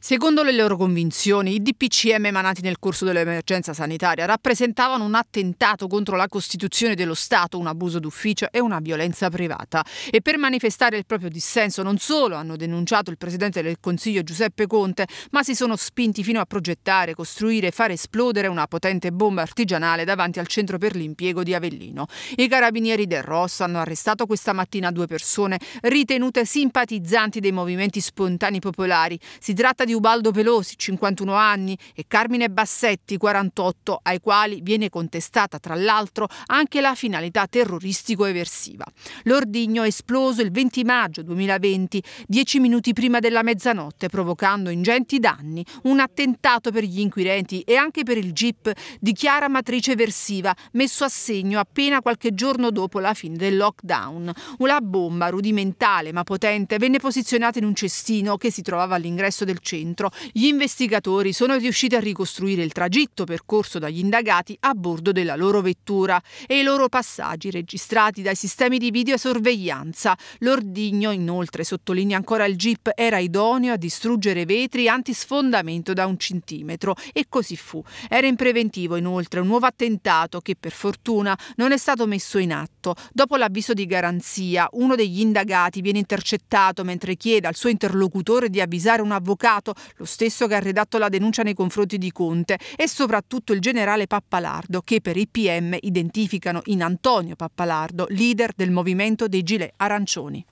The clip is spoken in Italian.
Secondo le loro convinzioni, i DPCM emanati nel corso dell'emergenza sanitaria rappresentavano un attentato contro la Costituzione dello Stato, un abuso d'ufficio e una violenza privata. E per manifestare il proprio dissenso non solo hanno denunciato il Presidente del Consiglio Giuseppe Conte, ma si sono spinti fino a progettare, costruire e far esplodere una potente bomba artigianale davanti al centro per l'impiego di Avellino. I carabinieri del Rosso hanno arrestato questa mattina due persone ritenute simpatizzanti dei movimenti spontanei popolari. Si tratta di di Ubaldo Pelosi, 51 anni, e Carmine Bassetti, 48, ai quali viene contestata tra l'altro anche la finalità terroristico-eversiva. L'ordigno è esploso il 20 maggio 2020, dieci minuti prima della mezzanotte, provocando ingenti danni, un attentato per gli inquirenti e anche per il jeep di chiara matrice Versiva, messo a segno appena qualche giorno dopo la fine del lockdown. Una bomba rudimentale ma potente venne posizionata in un cestino che si trovava all'ingresso del centro centro. Gli investigatori sono riusciti a ricostruire il tragitto percorso dagli indagati a bordo della loro vettura e i loro passaggi registrati dai sistemi di videosorveglianza. L'ordigno inoltre sottolinea ancora il jeep era idoneo a distruggere vetri antisfondamento da un centimetro e così fu. Era in preventivo inoltre un nuovo attentato che per fortuna non è stato messo in atto. Dopo l'avviso di garanzia uno degli indagati viene intercettato mentre chiede al suo interlocutore di avvisare un avvocato Stato, lo stesso che ha redatto la denuncia nei confronti di Conte, e soprattutto il generale Pappalardo, che per i PM identificano in Antonio Pappalardo, leader del movimento dei Gilet Arancioni.